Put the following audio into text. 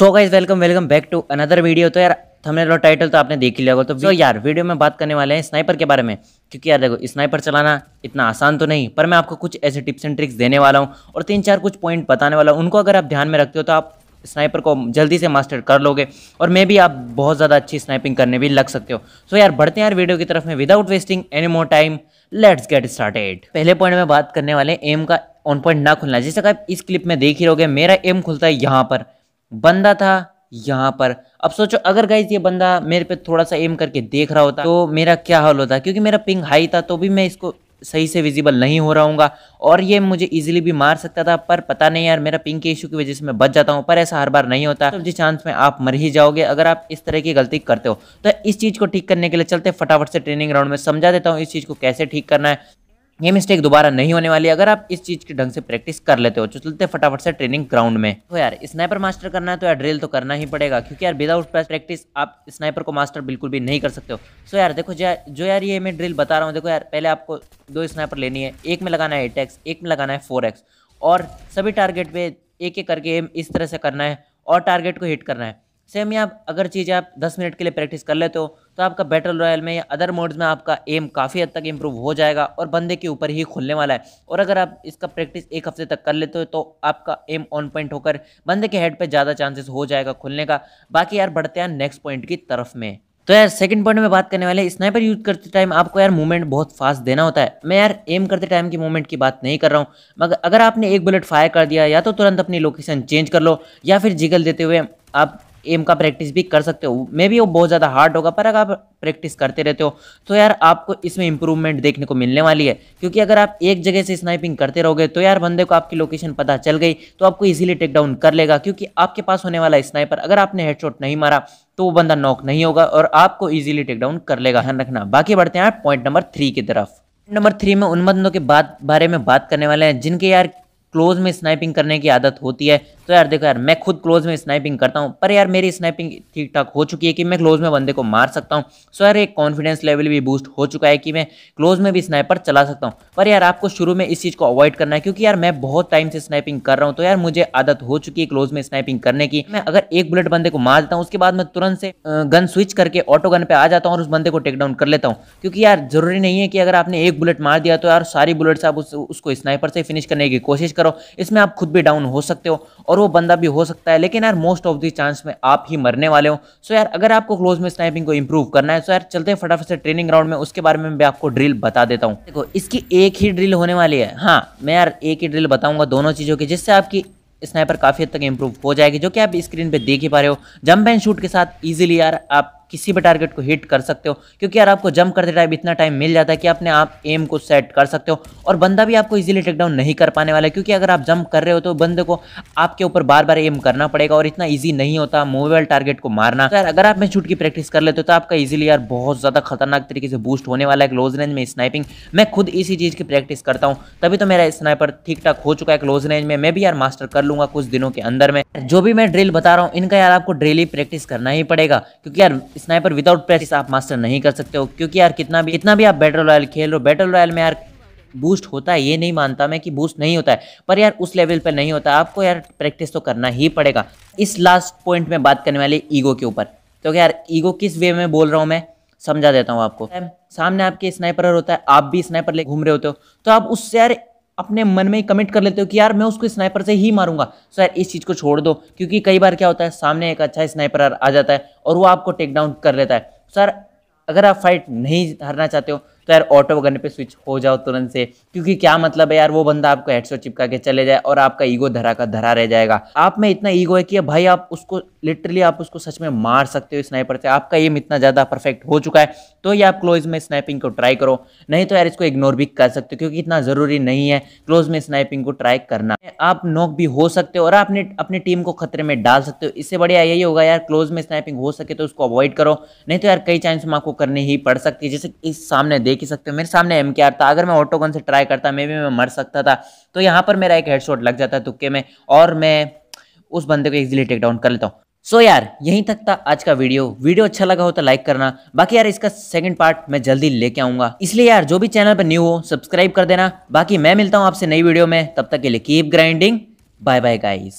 so guys welcome welcome back to another video तो यार thumbnail और टाइटल तो आपने देख ही लिया होगा तो so, यार वीडियो में बात करने वाले हैं स्नाइपर के बारे में क्योंकि यार देखो स्नाइपर चलाना इतना आसान तो नहीं पर मैं आपको कुछ ऐसे टिप्स एंड ट्रिक्स देने वाला हूँ और तीन चार कुछ पॉइंट बताने वाला हूँ उनको अगर आप ध्यान में रखते हो तो आप स्नाइपर को जल्दी से मास्टर कर लोगे और मे भी आप बहुत ज़्यादा अच्छी स्नाइपिंग करने भी लग सकते हो सो so, यार बढ़ते हैं यार वीडियो की तरफ में without wasting any more time let's get started पहले पॉइंट में बात करने वाले एम का ऑन पॉइंट ना खुलना जैसे कि आप इस क्लिप में देख ही रहोगे मेरा एम खुलता है यहाँ पर बंदा था यहाँ पर अब सोचो अगर गाइज ये बंदा मेरे पे थोड़ा सा एम करके देख रहा होता तो मेरा क्या हाल होता क्योंकि मेरा पिंग हाई था तो भी मैं इसको सही से विजिबल नहीं हो रहा हूँ और ये मुझे इजीली भी मार सकता था पर पता नहीं यार मेरा पिंग के इशू की वजह से मैं बच जाता हूँ पर ऐसा हर बार नहीं होता तो जिस चांस में आप मर ही जाओगे अगर आप इस तरह की गलती करते हो तो इस चीज़ को ठीक करने के लिए चलते फटाफट से ट्रेनिंग राउंड में समझा देता हूँ इस चीज़ को कैसे ठीक करना है ये मिस्टेक दोबारा नहीं होने वाली अगर आप इस चीज़ के ढंग से प्रैक्टिस कर लेते हो तो चलते फटाफट से ट्रेनिंग ग्राउंड में तो यार स्नाइपर मास्टर करना है तो यार ड्रिल तो करना ही पड़ेगा क्योंकि यार विदाउट प्रैक्टिस आप स्नाइपर को मास्टर बिल्कुल भी नहीं कर सकते हो सो यार देखो जो यार ये मैं ड्रिल बता रहा हूँ देखो यार पहले आपको दो स्नाइपर लेनी है एक में लगाना है एट एक में लगाना है फोर और सभी टारगेट पे एक एक करके इस तरह से करना है और टारगेट को हिट करना है सेम या अगर चीज़ें आप दस मिनट के लिए प्रैक्टिस कर लेते हो तो आपका बैटल रॉयल में या अदर मोड्स में आपका एम काफ़ी हद तक इम्प्रूव हो जाएगा और बंदे के ऊपर ही खुलने वाला है और अगर आप इसका प्रैक्टिस एक हफ्ते तक कर लेते हो तो आपका एम ऑन पॉइंट होकर बंदे के हेड पर ज़्यादा चांसेस हो जाएगा खुलने का बाकी यार बढ़ते हैं नेक्स्ट पॉइंट की तरफ में तो यार सेकंड पॉइंट में बात करने वाले स्नाइपर यूज करते टाइम आपको यार मूवमेंट बहुत फास्ट देना होता है मैं यार एम करते टाइम की मूवमेंट की बात नहीं कर रहा हूँ मगर अगर आपने एक बुलेट फायर कर दिया या तो तुरंत अपनी लोकेशन चेंज कर लो या फिर जिगल देते हुए आप एम का प्रैक्टिस भी कर सकते हो मे भी वो बहुत ज़्यादा हार्ड होगा पर अगर आप प्रैक्टिस करते रहते हो तो यार आपको इसमें इंप्रूवमेंट देखने को मिलने वाली है क्योंकि अगर आप एक जगह से स्नाइपिंग करते रहोगे तो यार बंदे को आपकी लोकेशन पता चल गई तो आपको ईजिली टेक डाउन कर लेगा क्योंकि आपके पास होने वाला स्नाइपर अगर आपने हेडशॉट नहीं मारा तो वो बंदा नॉक नहीं होगा और आपको ईजिली टेक डाउन कर लेगा ध्यान रखना बाकी बढ़ते हैं आप पॉइंट नंबर थ्री की तरफ नंबर थ्री में उन बंदों के बात बारे में बात करने वाले हैं जिनके यार क्लोज में स्नाइपिंग करने की आदत होती है तो यार देखो यार मैं खुद क्लोज में स्नाइपिंग करता हूँ पर यार मेरी स्नाइपिंग ठीक ठाक हो चुकी है कि मैं क्लोज में बंदे को मार सकता हूँ सो यार एक कॉन्फिडेंस लेवल भी बूस्ट हो चुका है कि मैं क्लोज में भी स्नाइपर चला सकता हूँ पर यार आपको शुरू में इस चीज़ को अवॉइड करना है क्योंकि यार मैं बहुत टाइम से स्नाइपिंग कर रहा हूँ तो यार मुझे आदत हो चुकी है क्लोज में स्नाइपिंग करने की मैं अगर एक बुलेट बंदे को मार देता हूँ उसके बाद मैं तुरंत से गन स्विच करके ऑटो गन पे आ जाता हूँ और उस बंदे को टेक डाउन कर लेता हूँ क्योंकि यार जरूरी नहीं है कि अगर आपने एक बुलेट मार दिया तो यार सारी बुलेट्स आप उसको स्नाइपर से फिनिश करने की कोशिश करो इसमें आप खुद भी डाउन हो सकते हो और वो बंदा भी हो सकता है लेकिन यार मोस्ट ऑफ दी चांस में आप ही मरने वाले हो सो यार अगर आपको क्लोज में स्नाइपिंग को इंप्रूव करना है सो यार चलते हैं फटाफट से ट्रेनिंग ग्राउंड में उसके बारे में भी आपको ड्रिल बता देता हूँ देखो इसकी एक ही ड्रिल होने वाली है हाँ मैं यार एक ही ड्रिल बताऊंगा दोनों चीज़ों की जिससे आपकी स्नाइपर काफ़ी हद तक इंप्रूव हो जाएगी जो कि आप स्क्रीन पे देख ही पा रहे हो जंप एंड शूट के साथ इजीली यार आप किसी भी टारगेट को हिट कर सकते हो क्योंकि यार आपको जंप करते टाइम इतना टाइम मिल जाता है कि अपने आप एम को सेट कर सकते हो और बंदा भी आपको इजीली टेकडाउन नहीं कर पाने वाला है क्योंकि अगर आप जंप कर रहे हो तो बंदे को आपके ऊपर बार बार एम करना पड़ेगा और इतना ईजी नहीं होता मोबाइल टारगेट को मारना तो यार अगर आप मैं छूट की प्रैक्टिस कर लेते हो तो आपका इजिली यार बहुत ज़्यादा खतरनाक तरीके से बूस्ट होने वाला है क्लोज रेंज में स्नाइपिंग मैं खुद इसी चीज़ की प्रैक्टिस करता हूँ तभी तो मेरा स्नाइपर ठीक ठाक हो चुका है क्लोज रेंज में मैं भी यार मास्टर कर लूंगा कुछ दिनों के अंदर में जो भी मैं ड्रिल बता रहा हूँ इनका यार आपको ड्रिल ही प्रैक्टिस करना ही पड़ेगा क्योंकि यार स्नाइपर विदाउट प्रैक्टिस आप मास्टर नहीं कर सकते हो क्योंकि यार कितना भी इतना भी आप बैटल रॉयल खेल रहे हो बैटल रॉयल में यार बूस्ट होता है ये नहीं मानता मैं कि बूस्ट नहीं होता है पर यार उस लेवल पर नहीं होता आपको यार प्रैक्टिस तो करना ही पड़ेगा इस लास्ट पॉइंट में बात करने वाले ईगो के ऊपर तो यार ईगो किस वे में बोल रहा हूँ मैं समझा देता हूँ आपको सामने आपके स्नाइपर होता है आप भी स्नाइपर ले घूम रहे होते हो तो आप उससे यार अपने मन में कमिट कर लेते हो कि यार मैं उसको स्नाइपर से ही मारूंगा सो यार इस चीज़ को छोड़ दो क्योंकि कई बार क्या होता है सामने एक अच्छा स्नाइपर आ जाता है और वो आपको टेक डाउन कर लेता है सर अगर आप फाइट नहीं हारना चाहते हो तो यार ऑटो वगैरह पे स्विच हो जाओ तुरंत से क्योंकि क्या मतलब है यार वो बंदा आपको हेडसेट चिपका के चले जाए और आपका ईगो धरा का धरा रह जाएगा आप में इतना ईगो है कि भाई आप उसको लिटरली आप उसको सच में मार सकते हो स्नाइपर से आपका एम इतना ज़्यादा परफेक्ट हो चुका है तो ये आप क्लोज में स्नाइपिंग को ट्राई करो नहीं तो यार इसको इग्नोर भी कर सकते हो क्योंकि इतना ज़रूरी नहीं है क्लोज में स्नाइपिंग को ट्राई करना आप नॉक भी हो सकते हो और आपने अपनी टीम को खतरे में डाल सकते हो इससे बढ़िया यही होगा यार क्लोज में स्नाइपिंग हो सके तो उसको अवॉइड करो नहीं तो यार कई चांस में आपको करनी ही पड़ सकती है जैसे इस सामने देख ही सकते हो मेरे सामने एम के आर था अगर मैं ऑटोगन से ट्राई करता मे भी मैं मर सकता था तो यहाँ पर मेरा एक हेडशॉट लग जाता है तुक्के में और मैं उस बंदे को इजिली टेक डाउन कर लेता हूँ सो so यार यहीं तक था आज का वीडियो वीडियो अच्छा लगा हो तो लाइक करना बाकी यार इसका सेकंड पार्ट मैं जल्दी लेके आऊंगा इसलिए यार जो भी चैनल पर न्यू हो सब्सक्राइब कर देना बाकी मैं मिलता हूं आपसे नई वीडियो में तब तक के लिए keep grinding bye bye guys